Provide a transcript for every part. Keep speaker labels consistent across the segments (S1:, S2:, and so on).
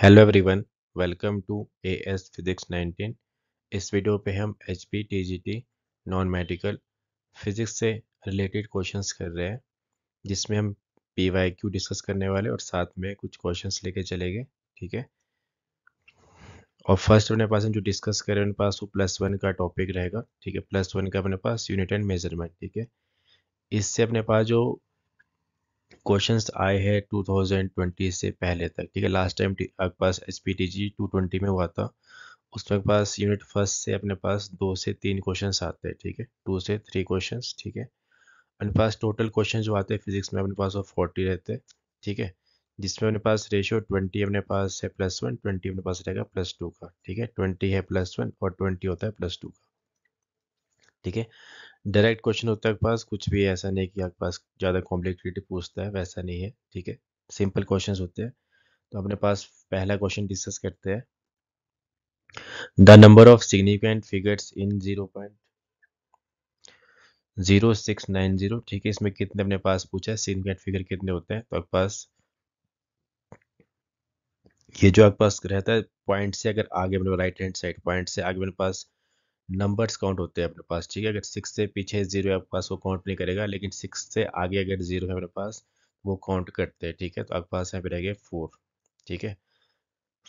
S1: Hello everyone welcome to A S physics 19 इस video पे हम H P T G T non medical physics से related questions कर रहे हैं जिसमें हम पी वाई क्यू डिस्कस करने वाले और साथ में कुछ क्वेश्चंस लेके चलेंगे ठीक है और फर्स्ट अपने पास हम जो डिस्कस करें उनके पास वो प्लस वन का टॉपिक रहेगा ठीक है प्लस वन का अपने पास यूनिट एंड मेजरमेंट ठीक है इससे अपने पास जो क्वेश्चन आए हैं 2020 से पहले तक ठीक है लास्ट टाइम आपके पास S P T G two twenty में हुआ था उसमें पास यूनिट फर्स्ट से अपने पास दो से तीन क्वेश्चन आते हैं ठीक है टू से थ्री क्वेश्चन ठीक है अपने पास टोटल क्वेश्चन जो आते हैं फिजिक्स में अपने पास वो फोर्टी रहते हैं ठीक है जिसमें अपने पास रेशियो ट्वेंटी अपने पास है प्लस वन ट्वेंटी अपने पास रहेगा प्लस टू का ठीक है ट्वेंटी है प्लस वन और ट्वेंटी होता है प्लस टू का ठीक है डायरेक्ट क्वेश्चन होता है पास कुछ भी ऐसा नहीं कि आपके पास ज़्यादा कॉम्प्लिकेटेड पूछता है वैसा नहीं है ठीक है सिंपल क्वेश्चन होते हैं तो अपने पास पहला क्वेश्चन डिस्कस करते हैं the number of significant figures in zero point zero six nine zero ठीक है इसमें कितने अपने पास पूछा है सिग्निफिकेंट फिगर कितने होते हैं तो आपके पास ये जो आपके पास रहता है पॉइंट से अगर आगे मेरे राइट हैंड साइड पॉइंट से आगे मेरे पास नंबर्स काउंट होते हैं अपने पास ठीक है अगर सिक्स से पीछे जीरो आपके पास वो काउंट नहीं करेगा लेकिन सिक्स से आगे अगर जीरो है अपने पास वो काउंट करते हैं ठीक है तो आपके पास यहाँ पे रहेगा फोर ठीक है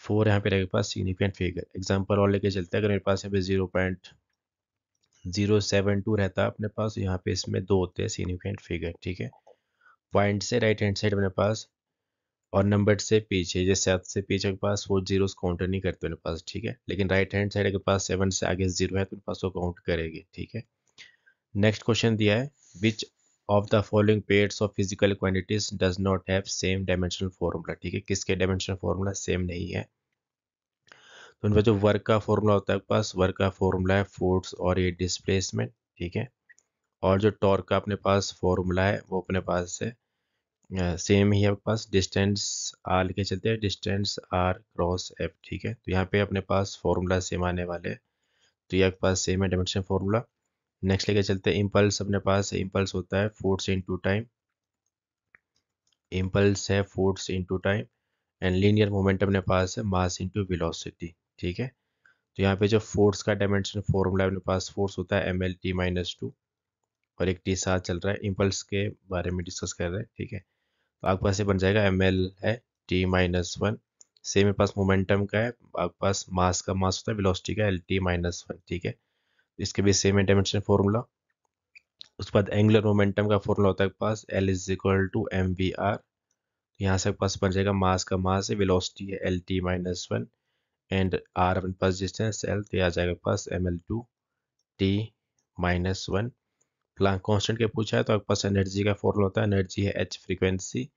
S1: फोर यहाँ पे रहेगा पास सिग्निफिकेंट फिगर एग्जाम्पल और लेके चलते हैं अगर मेरे पास यहाँ पे zero point zero seven two रहता है अपने पास तो यहाँ पे इसमें दो होते हैं सिग्निफिकेंट फिगर ठीक है पॉइंट से राइट हैंड साइड अपने पास और नंबर से पीछे जैसे सात से पीछे के पास वो जीरो काउंटर नहीं करते मेरे पास ठीक है लेकिन राइट हैंड साइड अगर पास सेवन से आगे जीरो है तो मेरे पास वो काउंट करेगी ठीक है नेक्स्ट क्वेश्चन दिया है which of the following pairs of physical quantities does not have same dimensional formula ठीक है किसके डायमेंशनल फॉर्मूला सेम नहीं है तो उनका जो वर्क का फॉर्मूला होता है पास वर्क का फॉर्मूला है फोर्स और ये डिस्प्लेसमेंट ठीक है और जो टॉर्क का अपने पास फॉर्मूला है वो अपने पास है सेम ही आपके पास डिस्टेंस आर लिखे चलते हैं डिस्टेंस आर क्रॉस एफ ठीक है तो यहाँ पे अपने पास फॉर्मूला सेम आने वाले तो ये आपके पास सेम है डायमेंशन फॉर्मूला नेक्स्ट लेके चलते हैं इम्पल्स अपने पास इम्पल्स होता है फोर्स इंटू टाइम इम्पल्स है force into time and linear moment अपने पास है मास इंटू विलोसिटी ठीक है तो यहाँ पे जो फोर्स का डायमेंशन फॉर्मूला अपने पास फोर्स होता है M L T minus two और एक टी साथ चल रहा है इम्पल्स के बारे में डिस्कस कर रहे हैं ठीक है आपके पास ये बन जाएगा एम एल है टी माइनस वन सेम मेरे पास मोमेंटम का है आपके पास मास का मास होता है वेलोसिटी का एल टी माइनस वन ठीक है इसके भी सेम है डायमेंशन फॉर्मूला उसके बाद एंगुलर मोमेंटम का फॉर्मूला होता है आपके पास L is equal to M V R यहाँ से आपके पास बन जाएगा मास का मास है वेलोसिटी है L T minus one and R अपने पास डिस्टेंस एल तो आ जाएगा पास M L two T minus one Planck constant के पूछा है तो आपके पास एनर्जी का फॉर्मूला होता है एनर्जी है एच फ्रीक्वेंसी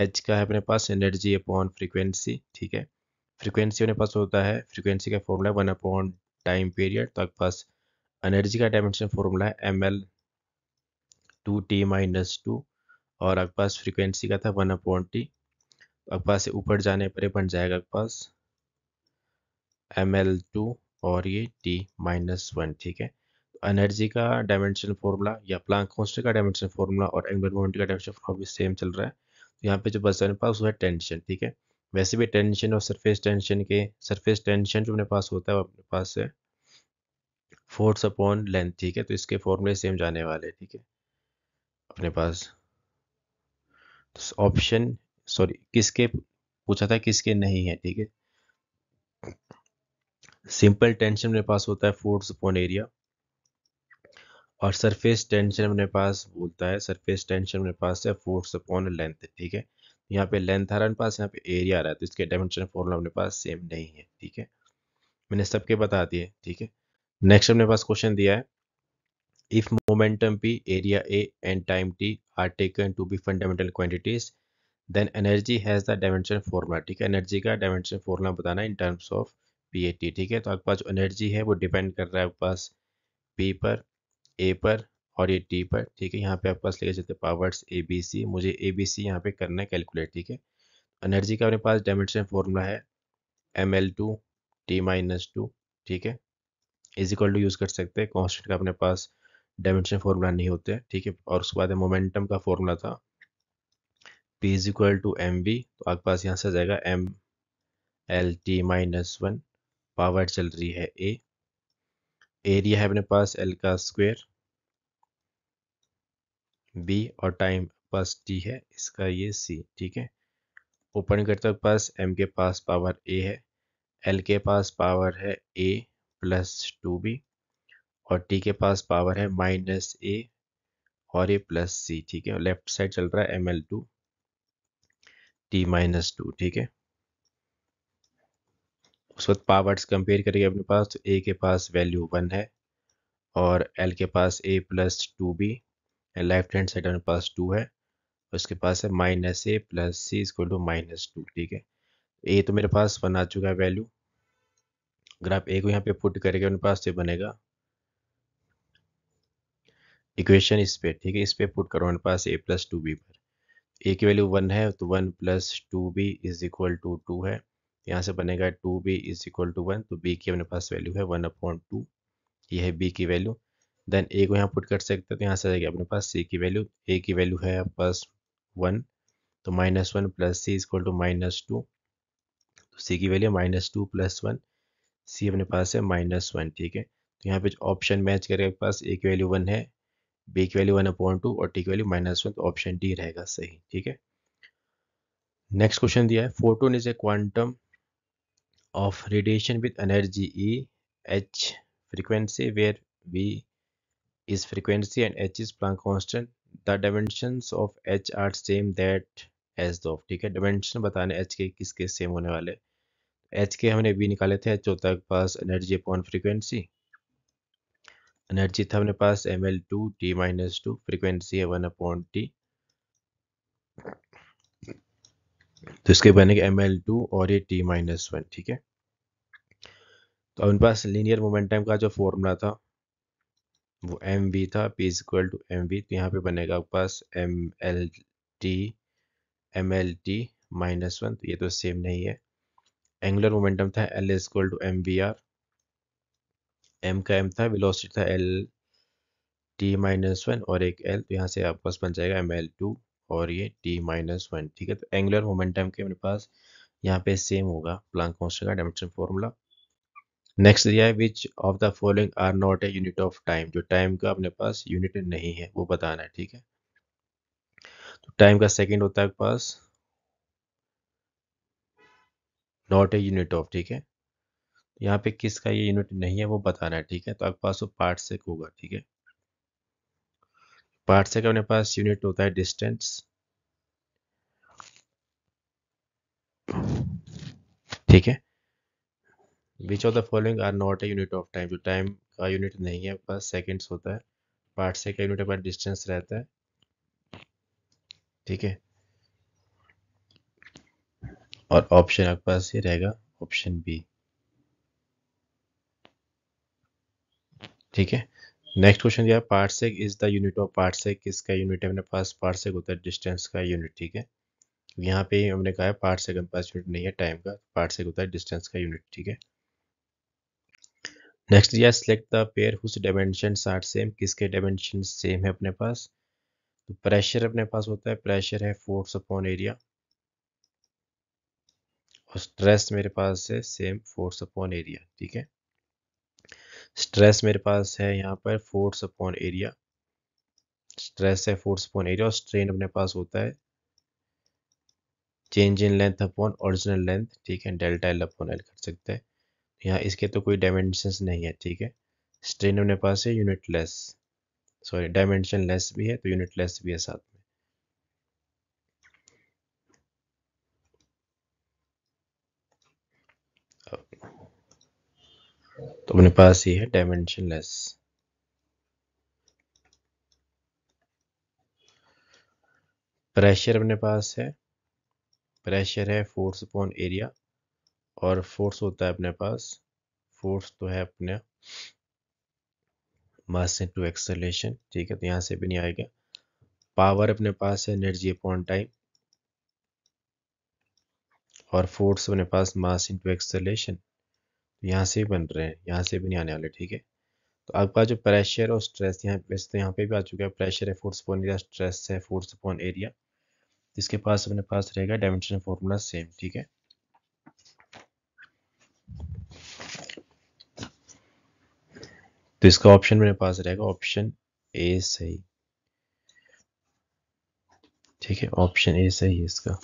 S1: एच का है अपने पास एनर्जी अपॉन फ्रीक्वेंसी ठीक है फ्रीक्वेंसी अपने पास होता है फ्रीक्वेंसी का formula one upon time period तो आपके पास एनर्जी का डायमेंशन फॉर्मूला है M L two T minus two और आपके पास फ्रीक्वेंसी का था वन अपॉन टी तो आपके पास ऊपर जाने पर बन जाएगा आपके पास एम एल टू और ये टी माइनस वन ठीक है एनर्जी का डायमेंशन फॉर्मूला या प्लांक कॉन्स्टेंट का डायमेंशन फॉर्मूला और एंगुलर मोमेंटम का डायमेंशन फॉर्मूला सेम चल रहा है यहाँ पे जो बस मेरे पास वो है टेंशन ठीक है वैसे भी टेंशन और सरफेस टेंशन के सरफेस टेंशन जो अपने पास होता है वो अपने पास है फोर्स अपॉन लेंथ ठीक है तो इसके फॉर्मूले सेम जाने वाले ठीक है अपने पास ऑप्शन तो सॉरी किसके पूछा था किसके नहीं है ठीक है सिंपल टेंशन अपने पास होता है फोर्स अपॉन एरिया और सरफेस टेंशन अपने पास बोलता है सरफेस टेंशन अपने पास है फोर्स अपॉन लेंथ ठीक है यहाँ पे लेंथ आ रहा है पास यहाँ पे एरिया आ रहा है तो इसके डायमेंशन फॉर्मूला अपने पास सेम नहीं है ठीक है मैंने सबके बता दिए ठीक है नेक्स्ट अपने पास क्वेश्चन दिया है if momentum P area A and time T are taken to be fundamental quantities then energy has the dimension formula ठीक है एनर्जी का डायमेंशन फॉर्मूला बताना in terms of P A T ठीक है तो आपके पास जो एनर्जी है वो डिपेंड कर रहा है आपके पास पी पर ए पर और ये टी पर ठीक है यहाँ पे आप पास लेके चलते पावर्स ए बी सी मुझे ए बी सी यहाँ पे करना है कैलकुलेट ठीक है एनर्जी का अपने पास डायमेंशन फॉर्मूला है M L two T minus two ठीक है इज इक्वल टू यूज़ कर सकते हैं कॉन्स्टेंट का अपने पास डायमेंशन फॉर्मूला नहीं होते ठीक है और उसके बाद मोमेंटम का फॉर्मूला था P is equal to M V तो आपके पास यहाँ से आ जाएगा M L T minus one power चल रही है ए एरिया है अपने पास एल का स्क्वायर बी और टाइम पास टी है इसका ये सी ठीक है ओपन करते हुए पास एम के पास पावर ए है एल के पास पावर है ए प्लस टू बी और टी के पास पावर है माइनस ए और ए प्लस सी ठीक है लेफ्ट साइड चल रहा है M L two T minus two ठीक है उस वक्त पावर्स कंपेयर तो तो करेंगे अपने पास तो ए के पास वैल्यू वन है और एल के पास A plus two B left hand side अपने पास टू है उसके पास है माइनस ए प्लस सी इसको टू माइनस टू ठीक है ए तो मेरे पास वन आ चुका है वैल्यू अगर आप ए को यहाँ पे पुट करेंगे अपने पास तो बनेगा इक्वेशन इस पे ठीक है इस पे पुट करो अपने पास ए प्लस टू बी पर ए की वैल्यू वन है तो one plus two B is equal to two है तो यहाँ से बनेगा two B is equal to one तो बी की अपने पास वैल्यू है वन अपॉइंट टू ये है बी की वैल्यू देन ए को यहाँ पुट कर सकते हैं तो यहाँ से आएगा अपने पास सी की वैल्यू ए की वैल्यू है आपके पास वन तो minus one plus C is equal to minus two तो सी की value minus two plus one C अपने पास है माइनस वन ठीक है तो यहाँ पे ऑप्शन मैच करेगा आपके पास ए की वैल्यू वन है बी की वैल्यू वन अपॉइंट टू और टी की वैल्यू माइनस वन तो ऑप्शन डी रहेगा सही ठीक है नेक्स्ट क्वेश्चन दिया है photon is a quantum of radiation with energy E H frequency where V is frequency and H is Planck constant the dimensions of H are same that as the ठीक है dimension बताने H के किसके same होने वाले H के हमने V निकाले थे H होता है पास energy upon frequency एनर्जी था हमने पास M L two T minus two frequency है वन अपॉन टी तो इसके बनेगा एम एल टू और ये टी माइनस वन ठीक है तो अब उनके पास लीनियर मोमेंटम का जो फॉर्मूला था वो एम वी था P is equal to M V तो यहाँ पे बनेगा आपके पास M L T M L T minus one तो ये तो सेम नहीं है एंगुलर मोमेंटम था L is equal to M V R M का एम था वेलोसिटी था एल टी माइनस वन और एक एल तो यहाँ से आपके पास बन जाएगा एम एल टू और ये टी माइनस वन ठीक है तो एंगुलर मोमेंटम के मेरे पास यहाँ पे सेम होगा प्लांक कॉन्स्टेंट का डायमेंशन फॉर्मूला नेक्स्ट दिया है which of the following are not a unit of time जो टाइम का अपने पास यूनिट नहीं है वो बताना है ठीक है तो टाइम का सेकेंड होता है पास नॉट ए यूनिट ऑफ ठीक है तो यहाँ पे किसका ये यूनिट नहीं है वो बताना है ठीक है तो आपके पास वो पार्ट से होगा ठीक है पार्ट से अपने पास यूनिट होता है डिस्टेंस ठीक है which of the following are not a unit of time जो टाइम का यूनिट नहीं है पास सेकेंड्स होता है पार्ट से का यूनिट हमारा डिस्टेंस रहता है ठीक है और ऑप्शन आपके पास ये रहेगा ऑप्शन बी ठीक है नेक्स्ट क्वेश्चन दिया parsec is the unit of parsec किसका यूनिट है अपने पास पार्सेक होता है डिस्टेंस का यूनिट ठीक है यहाँ पे हमने कहा है पार्सेक हमारे पास यूनिट नहीं है टाइम का पार्सेक होता है डिस्टेंस का यूनिट ठीक है नेक्स्ट दिया select the pair whose dimension are same किसके डायमेंशन सेम है अपने पास तो प्रेशर अपने पास होता है प्रेशर है फोर्स अपॉन एरिया और स्ट्रेस मेरे पास है सेम फोर्स अपॉन एरिया ठीक है स्ट्रेस मेरे पास है यहाँ पर फोर्स अपॉन एरिया स्ट्रेस है फोर्स अपॉन एरिया और स्ट्रेन अपने पास होता है change in length upon original length ठीक है डेल्टा एल अपॉन एल कर सकते हैं यहाँ इसके तो कोई डायमेंशन नहीं है ठीक है स्ट्रेन अपने पास है unitless sorry dimensionless भी है तो यूनिट लेस भी है साथ में तो अपने पास ये है डायमेंशन लेस प्रेशर अपने पास है प्रेशर है फोर्स अपॉन एरिया और फोर्स होता है अपने पास फोर्स तो है अपने मास इनटू एक्सलेशन ठीक है तो यहां से भी नहीं आएगा पावर अपने पास है एनर्जी अपॉन टाइम और फोर्स अपने पास मास इंटू एक्सलेशन यहाँ से बन रहे हैं यहाँ से भी नहीं आने वाले ठीक है तो आपका जो प्रेशर और स्ट्रेस यहाँ वैसे तो यहाँ पे भी आ चुका है प्रेशर है फोर्स अपॉन एरिया स्ट्रेस है फोर्स अपॉन एरिया इसके पास अपने पास रहेगा डायमेंशन फॉर्मूला सेम ठीक है तो इसका ऑप्शन मेरे पास रहेगा ऑप्शन ए सही ठीक है ऑप्शन ए सही है इसका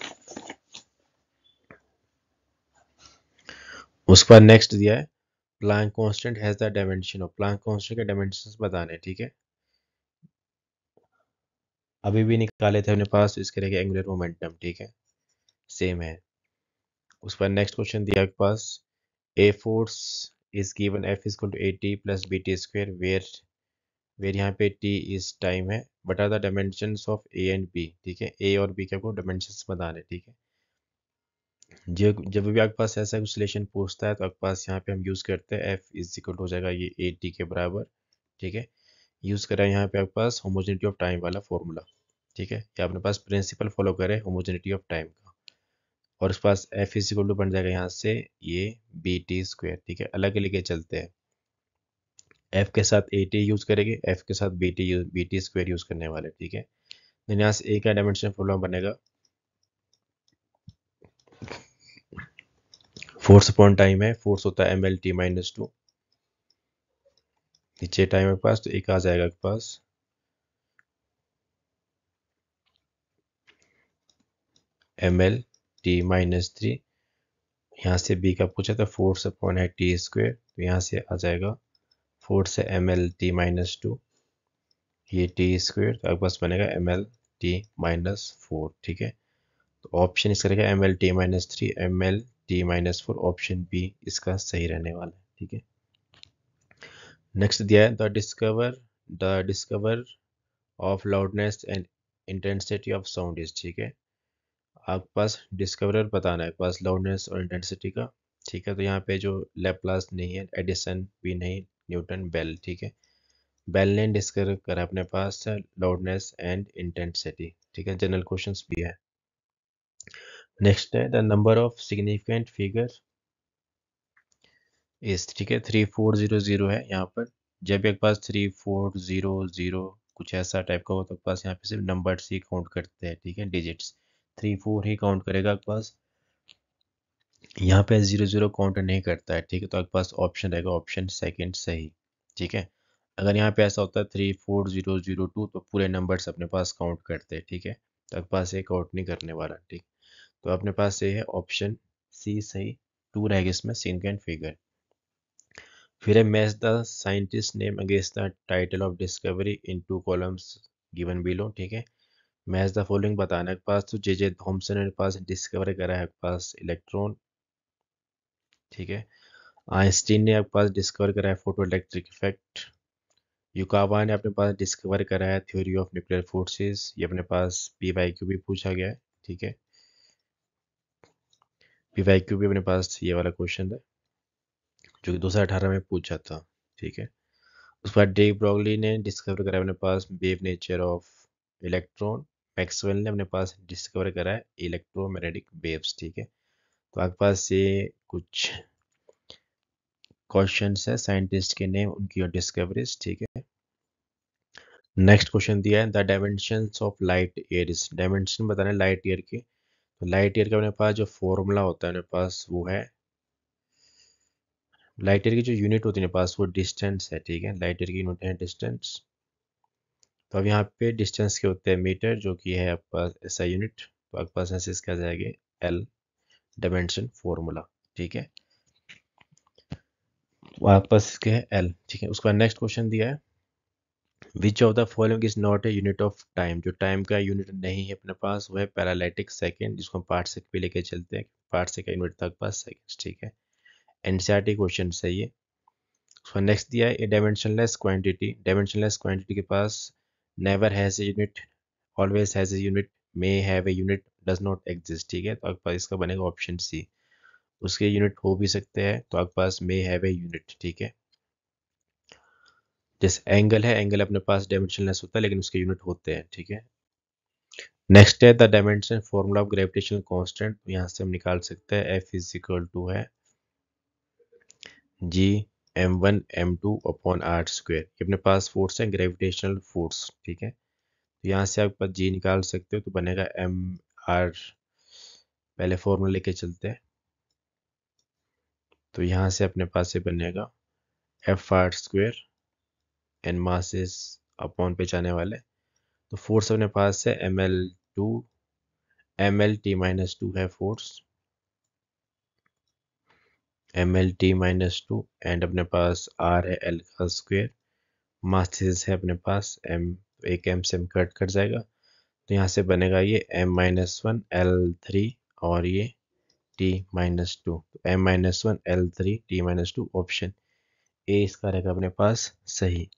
S1: उसके बाद नेक्स्ट दिया है Planck constant has the dimension of Planck constant के डायमेंशन बताने ठीक है अभी भी निकाले थे अपने पास तो इसके रहेगा एंगुलर मोमेंटम ठीक है सेम है उस पर नेक्स्ट क्वेश्चन दिया के पास a force is given F is two A T plus B T square where where यहाँ पे टी इज टाइम है but are the dimension of A and B ठीक है ए और बी के आपको डायमेंशन बताने ठीक है थीके? जब जब भी आपके पास ऐसा कुछ रिलेशन पूछता है तो आपके पास यहाँ पे हम यूज़ करते हैं एफ इज इक्वल हो जाएगा ये ए टी के बराबर ठीक है यूज़ करा है यहाँ पे आपके पास होमोजेनिटी ऑफ टाइम वाला फॉर्मूला ठीक है ये अपने पास प्रिंसिपल फॉलो करे होमोजेनिटी ऑफ टाइम का और उसके पास एफ इज इक्वल टू बन जाएगा यहाँ से ये बी टी स्क्वेयर ठीक है अलग लेके चलते हैं एफ के साथ ए टी यूज़ करेंगे एफ के साथ B T B T square use करने वाले ठीक है यहाँ से ए का डायमेंशन फॉलो बनेगा फोर्स अपॉन टाइम है फोर्स होता है M L T minus two नीचे टाइम है पास तो एक आ जाएगा आपके पास M L T minus three यहां से बी का पूछा था फोर्स अपॉन है टी स्क्वेयर तो यहां से आ जाएगा फोर्स है M L T minus two ये टी स्क्वेयर तो आपके पास बनेगा M L T minus four ठीक है तो ऑप्शन इसका रहेगा M L T minus three M L D minus four option B इसका सही रहने वाला है ठीक है नेक्स्ट दिया है the discover the discover of loudness and intensity of sound is ठीक है आपके पास डिस्कवर बताना है पास लाउडनेस और इंटेंसिटी का ठीक है तो यहाँ पे जो लेप्लास नहीं है एडिसन भी नहीं न्यूटन बेल ठीक है बेल ने डिस्कवर करा अपने पास लाउडनेस एंड इंटेंसिटी ठीक है जनरल क्वेश्चन भी है नेक्स्ट है the number of significant figure is ठीक है थ्री फोर ज़ीरो ज़ीरो है यहाँ पर जब एक पास थ्री फोर ज़ीरो ज़ीरो कुछ ऐसा टाइप का हो तो पास यहाँ पे सिर्फ नंबर्स ही काउंट करते हैं ठीक है डिजिट्स थ्री फोर ही काउंट करेगा आपके पास यहाँ पे ज़ीरो ज़ीरो काउंट नहीं करता है ठीक है तो आपके पास ऑप्शन रहेगा ऑप्शन सेकंड सही ठीक है अगर यहाँ पे ऐसा होता है three four zero zero two तो पूरे नंबर्स अपने पास काउंट करते हैं ठीक है तो आपके पास ये काउंट नहीं करने वाला ठीक तो अपने पास ये है ऑप्शन सी सही टू रहेगा इसमें सिंक एंड फिगर फिर है match the scientist name against the title of discovery in two columns given below ठीक है मैच द फॉलोइंग बताना के पास तो जे जे थॉम्सन के पास डिस्कवर करा है पास इलेक्ट्रॉन ठीक है आइंस्टीन ने आपके पास डिस्कवर करा है फोटो इलेक्ट्रिक इफेक्ट युकावा ने अपने पास डिस्कवर करा है थ्योरी ऑफ न्यूक्लियर फोर्सेस ये अपने पास पी वाई क्यू भी पूछा गया है ठीक है पी वाई क्यू भी अपने पास ये वाला क्वेश्चन है जो कि दो हज़ार अठारह में पूछा था ठीक है उसके बाद डे ब्रॉगली ने डिस्कवर करा अपने पास wave nature of electron Maxwell ने अपने पास डिस्कवर करा है इलेक्ट्रोमैग्नेटिक वेव्स ठीक है तो आपके पास ये कुछ क्वेश्चन है साइंटिस्ट के नेम उनकी डिस्कवरीज ठीक है नेक्स्ट क्वेश्चन दिया है the dimension of light year dimension बताने लाइट एयर के लाइट ईयर का अपने पास जो फॉर्मूला होता है अपने पास वो है लाइट ईयर की जो यूनिट होती है पास वो डिस्टेंस है ठीक है लाइट ईयर की यूनिट है डिस्टेंस तो अब यहाँ पे डिस्टेंस के होते हैं मीटर जो कि है आपके पास ऐसा यूनिट तो आपके पास ऐसे इसका जाएगा एल डायमेंशन फॉर्मूला ठीक है वापस के एल ठीक है उसके बाद नेक्स्ट क्वेश्चन दिया है which of the following is not a unit of time जो टाइम का यूनिट नहीं है अपने पास वह पैरालिटिक सेकेंड जिसको हम पार्ट से पे लेके चलते हैं पार्ट से यूनिट तक पास सेकेंड ठीक है एनसीआरटी क्वेश्चन सही है ये सो नेक्स्ट दिया है डायमेंशनलेस क्वांटिटी डायमेंशनलेस क्वांटिटी के पास never has a unit always has a unit may have a unit does not exist ठीक है तो आपके पास इसका बनेगा ऑप्शन सी उसके यूनिट हो भी सकते हैं तो आपके पास मे हैव ए यूनिट ठीक है जैसे एंगल है एंगल अपने पास डायमेंशनलेस होता है लेकिन उसके यूनिट होते हैं ठीक है नेक्स्ट है the dimension formula of gravitation constant यहाँ से हम निकाल सकते हैं एफ इज इक्वल टू है G M one M two upon R square अपने पास फोर्स है ग्रेविटेशनल फोर्स ठीक है तो यहाँ से आप जी निकाल सकते हो तो बनेगा एम आर पहले फॉर्मूला लेके चलते हैं तो यहाँ से अपने पास ये बनेगा F R square and masses upon पे जाने वाले तो फोर्स अपने पास है M L two M L T minus two है force M L T minus two and अपने पास आर है एल का स्क्वेयर मासेस है अपने पास एम एक एम से एम कट कर जाएगा तो यहाँ से बनेगा ये M minus one L three और ये T minus two M minus one L three T minus two option A इसका रहेगा अपने पास सही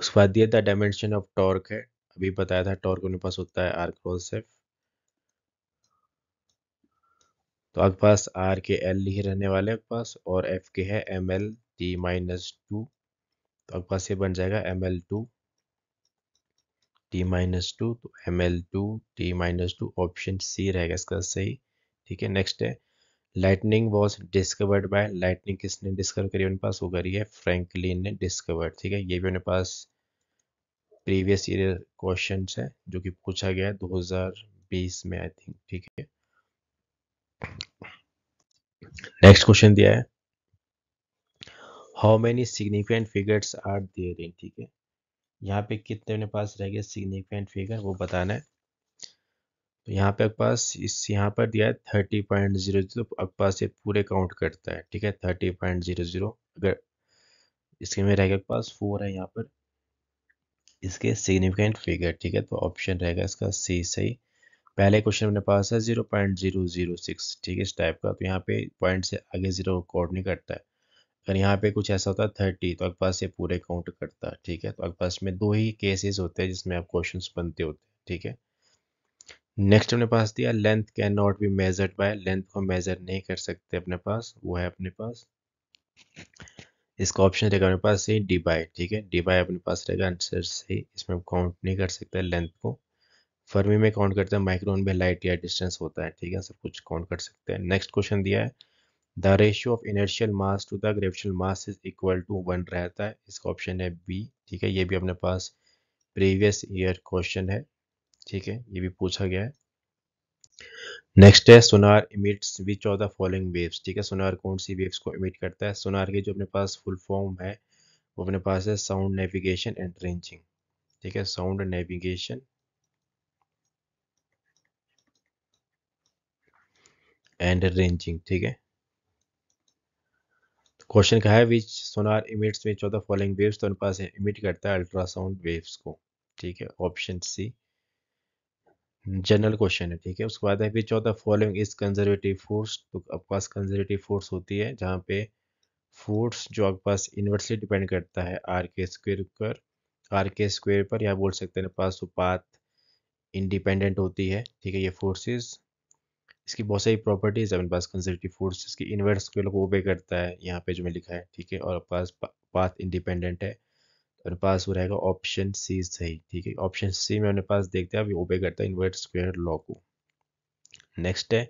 S1: उसके बाद दिया था डायमेंशन ऑफ टॉर्क है अभी बताया था टॉर्क उनके पास होता है आर क्रॉस एफ तो आपके पास आर के एल लिखे रहने वाले आपके पास और एफ के है M L T minus two तो आपके पास ये बन जाएगा M L two T minus two तो M L two T minus two option C रहेगा इसका सही ठीक है नेक्स्ट है lightning was discovered by lightning किसने डिस्कवर करी उनके पास वो करी है फ्रेंकलिन ने डिस्कवर्ड ठीक है ये भी उनके पास प्रीवियस ईयर क्वेश्चन है जो कि पूछा गया 2020 में आई थिंक ठीक है नेक्स्ट क्वेश्चन दिया है how many significant figures are there in ठीक है यहाँ पे कितने अपने पास रह गए सिग्निफिकेंट फिगर वो बताना है तो यहाँ पे पास इस यहाँ पर दिया है थर्टी पॉइंट जीरो जीरो आपके पास ये पूरे काउंट करता है ठीक है थर्टी पॉइंट जीरो जीरो अगर इसके में रहेगा पास फोर है यहाँ पर इसके सिग्निफिकेंट फिगर ठीक है तो ऑप्शन रहेगा इसका सी सही पहले क्वेश्चन अपने पास है zero point zero zero six ठीक है इस टाइप का तो यहाँ पे पॉइंट से आगे जीरो रिकॉर्ड नहीं करता है अगर यहाँ पे कुछ ऐसा होता है थर्टी तो आपके पास ये पूरे काउंट करता है ठीक है तो आपके पास में दो ही केसेस होते हैं जिसमें आप क्वेश्चन बनते होते हैं ठीक है नेक्स्ट अपने पास दिया length can not be measured by length को मेजर नहीं कर सकते अपने पास वो है अपने पास इसका ऑप्शन रहेगा अपने पास सही डी बाई ठीक है डी बाई अपने पास रहेगा आंसर सही इसमें हम काउंट नहीं कर सकते लेंथ को फर्मी में काउंट करते हैं माइक्रोन में लाइट या डिस्टेंस होता है ठीक है सब कुछ काउंट कर सकते हैं नेक्स्ट क्वेश्चन दिया है the ratio of inertial mass to the gravitational mass is equal to one रहता है इसका ऑप्शन है बी ठीक है ये भी अपने पास प्रीवियस ईयर क्वेश्चन है ठीक है ये भी पूछा गया है नेक्स्ट है sonar emits which of the following waves ठीक है सोनार कौन सी वेव्स को इमिट करता है सोनार के जो अपने पास फुल फॉर्म है वो अपने पास है साउंड नेविगेशन एंड रेंजिंग ठीक है साउंड नेविगेशन एंड रेंजिंग ठीक है क्वेश्चन तो कहा है विच सोनार इमिट्स में चौदह फॉलोइंग वेव्स तो उनके पास इमिट करता है अल्ट्रासाउंड वेव्स को ठीक है ऑप्शन सी जनरल क्वेश्चन है ठीक है उसके बाद है which of the following is conservative force तो आपके पास कंजर्वेटिव फोर्स होती है जहाँ पे फोर्स जो आपके पास इन्वर्सली डिपेंड करता है आर के स्क्वेयर पर आर के स्क्वेयर पर या बोल सकते हैं पास तो पाथ इंडिपेंडेंट होती है ठीक है ये फोर्सेस इसकी बहुत सारी प्रॉपर्टीज़ अपने पास कंजर्वेटिव फोर्सेस की इन्वर्स स्क्वेयर को ओबे करता है यहाँ पे जो मैं लिखा है ठीक है और पास पाथ इंडिपेंडेंट है अपने पास वो रहेगा ऑप्शन सी सही ठीक है ऑप्शन सी में अपने पास देखते हैं अभी ओबे करता है इन्वर्ट स्क्वायर लॉ को नेक्स्ट है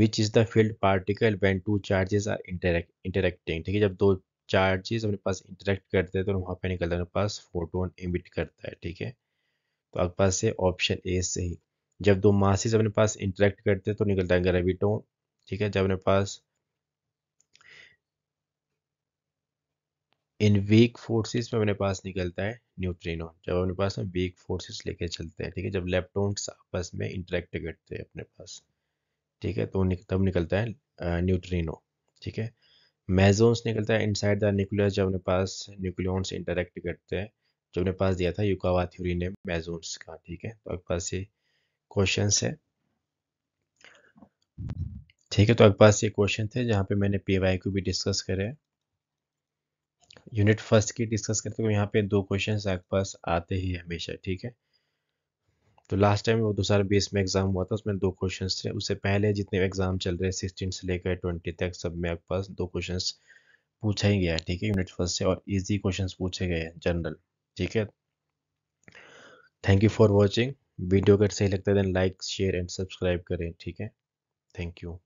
S1: which is the field particle when two charges are interact interacting ठीक है जब दो चार्जेस अपने पास इंटरेक्ट करते हैं तो वहाँ पे निकलता है अपने पास फोटोन इमिट करता है ठीक है तो आपके पास से ऑप्शन ए सही जब दो मासिस अपने पास इंटरेक्ट करते हैं तो निकलता है ग्रेविटोन ठीक है जब अपने पास इन वीक फोर्सेस में अपने पास निकलता है न्यूट्रिनो जब अपने पास में वीक फोर्सेस लेके चलते हैं ठीक है जब लेप्टॉन्स आपस में इंटरेक्ट करते हैं अपने पास ठीक है तो निक, तब निकलता है न्यूट्रिनो ठीक है मेजोन्स निकलता है इनसाइड द न्यूक्लियस जब अपने पास न्यूक्लियॉन्स इंटरेक्ट करते हैं जो अपने पास दिया था युकावा थ्योरी ने मेजोन्स का ठीक है तो आपके पास ये क्वेश्चन है ठीक है तो आपके पास ये क्वेश्चन थे जहाँ पे मैंने पी वाई को भी डिस्कस करे यूनिट फर्स्ट की डिस्कस करते हैं तो यहाँ पे दो क्वेश्चंस आपके पास आते ही हमेशा ठीक है तो लास्ट टाइम वो दो हज़ार बीस में एग्ज़ाम हुआ था उसमें दो क्वेश्चंस थे उससे पहले जितने एग्ज़ाम चल रहे हैं सिक्सटीन से लेकर ट्वेंटी तक सब में आपके पास दो क्वेश्चंस पूछा ही गया है ठीक है यूनिट फर्स्ट से और इजी क्वेश्चन पूछे गए हैं जनरल ठीक है thank you for watching video अगर सही लगता है then like share and subscribe करें ठीक है थैंक यू